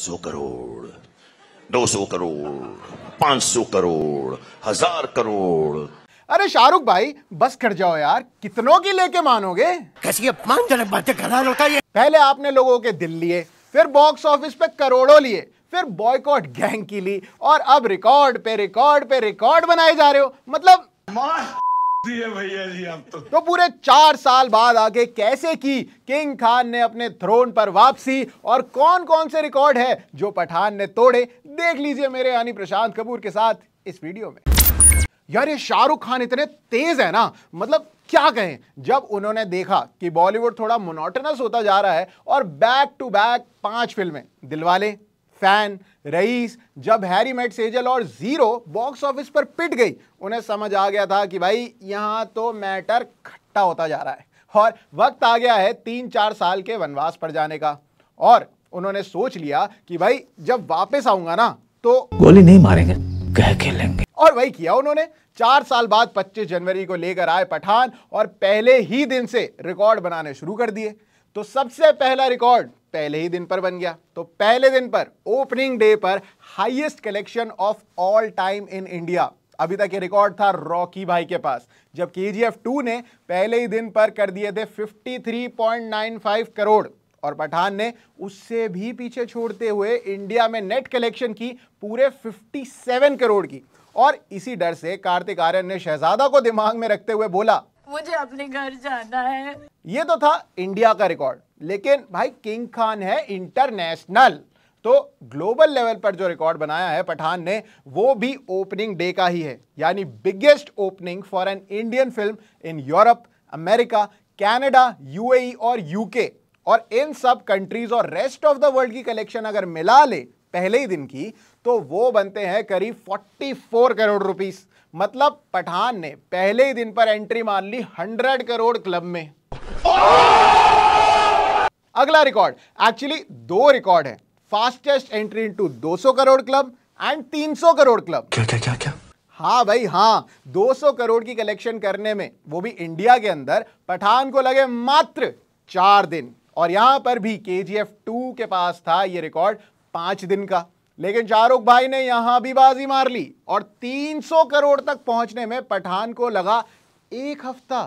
सौ करोड़ दो सौ करोड़ पांच सौ करोड़ हजार करोड़ अरे शाहरुख भाई बस कर जाओ यार कितनों की लेके मानोगे कैसी अपमानजनक बातें कर रहा ये पहले आपने लोगों के दिल लिए फिर बॉक्स ऑफिस पे करोड़ों लिए फिर बॉयकॉट गैंग की ली और अब रिकॉर्ड पे रिकॉर्ड पे रिकॉर्ड बनाए जा रहे हो मतलब भैया जी तो तो पूरे चार साल बाद आगे कैसे की किंग खान ने अपने थ्रोन पर वापसी और कौन कौन से रिकॉर्ड है जो पठान ने तोड़े देख लीजिए मेरे यानी प्रशांत कपूर के साथ इस वीडियो में यार ये शाहरुख खान इतने तेज है ना मतलब क्या कहें जब उन्होंने देखा कि बॉलीवुड थोड़ा मोनोटनस होता जा रहा है और बैक टू बैक पांच फिल्में दिलवाले फैन रईस जब हैरी मेट सेजल और जीरो बॉक्स ऑफिस पर पिट गई उन्हें समझ आ गया था कि भाई यहाँ तो मैटर खट्टा होता जा रहा है और वक्त आ गया है तीन चार साल के वनवास पर जाने का और उन्होंने सोच लिया कि भाई जब वापस आऊंगा ना तो गोली नहीं मारेंगे कह के लेंगे और वही किया उन्होंने चार साल बाद 25 जनवरी को लेकर आए पठान और पहले ही दिन से रिकॉर्ड बनाने शुरू कर दिए तो सबसे पहला रिकॉर्ड पहले ही दिन पर बन गया तो पहले दिन पर ओपनिंग डे पर highest collection of all time in India अभी तक ये रिकॉर्ड था रॉकी भाई के पास जब के जी टू ने पहले ही दिन पर कर दिए थे 53.95 करोड़ और पठान ने उससे भी पीछे छोड़ते हुए इंडिया में नेट कलेक्शन की पूरे 57 करोड़ की और इसी डर से कार्तिक आर्यन ने शहजादा को दिमाग में रखते हुए बोला मुझे अपने घर जाना है ये तो था इंडिया का रिकॉर्ड लेकिन भाई किंग खान है इंटरनेशनल तो ग्लोबल लेवल पर जो रिकॉर्ड बनाया है पठान ने वो भी ओपनिंग डे का ही है यानी biggest opening for an Indian film in Europe America Canada UAE और यूके और इन सब कंट्रीज और रेस्ट ऑफ द वर्ल्ड की कलेक्शन अगर मिला ले पहले ही दिन की तो वो बनते हैं करीब 44 करोड़ रुपीस मतलब पठान ने पहले ही दिन पर एंट्री मान ली 100 करोड़ क्लब में अगला रिकॉर्ड एक्चुअली दो रिकॉर्ड है fastest entry into 200 crore club and 300 crore club क्या क्या क्या क्या हाँ भाई हाँ 200 करोड़ की कलेक्शन करने में वो भी इंडिया के अंदर पठान को लगे मात्र चार दिन और यहां पर भी के जी टू के पास था ये रिकॉर्ड पांच दिन का लेकिन शाहरुख भाई ने यहां भी बाजी मार ली और 300 करोड़ तक पहुंचने में पठान को लगा एक हफ्ता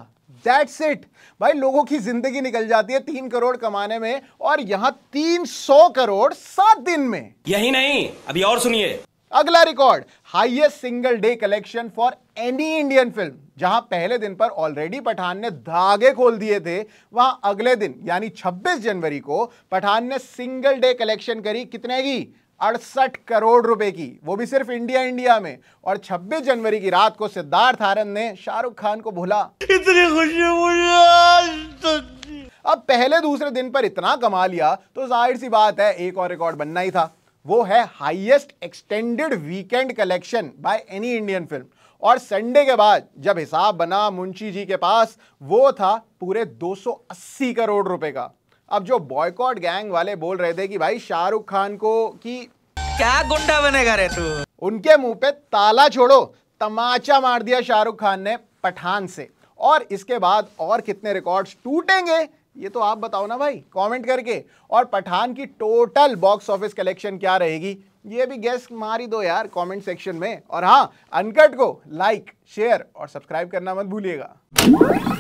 दैट्स इट भाई लोगों की जिंदगी निकल जाती है तीन करोड़ कमाने में और यहां तीन सौ करोड़ सात दिन में यही नहीं अभी और सुनिए अगला record highest single day collection for any Indian film जहां पहले दिन पर ऑलरेडी पठान ने धागे खोल दिए थे वहां अगले दिन यानी 26 जनवरी को पठान ने सिंगल डे कलेक्शन करी कितने की अड़सठ करोड़ रुपए की वो भी सिर्फ इंडिया इंडिया में और 26 जनवरी की रात को सिद्धार्थ आरन ने शाहरुख खान को भुला इतनी खुशी मुझे अब पहले दूसरे दिन पर इतना कमा लिया तो जाहिर सी बात है एक और रिकॉर्ड बनना ही था वो है highest extended weekend collection by any Indian film और संडे के बाद जब हिसाब बना मुंशी जी के पास वो था पूरे 280 करोड़ रुपए का अब जो बॉयकॉट गैंग वाले बोल रहे थे कि भाई शाहरुख खान को कि क्या गुंडा बनेगा रे तू उनके मुंह पे ताला छोड़ो तमाचा मार दिया शाहरुख खान ने पठान से और इसके बाद और कितने रिकॉर्ड्स टूटेंगे ये तो आप बताओ ना भाई कमेंट करके और पठान की टोटल बॉक्स ऑफिस कलेक्शन क्या रहेगी ये भी गैस मारी दो यार कमेंट सेक्शन में और हाँ अनकट को लाइक शेयर और सब्सक्राइब करना मत भूलिएगा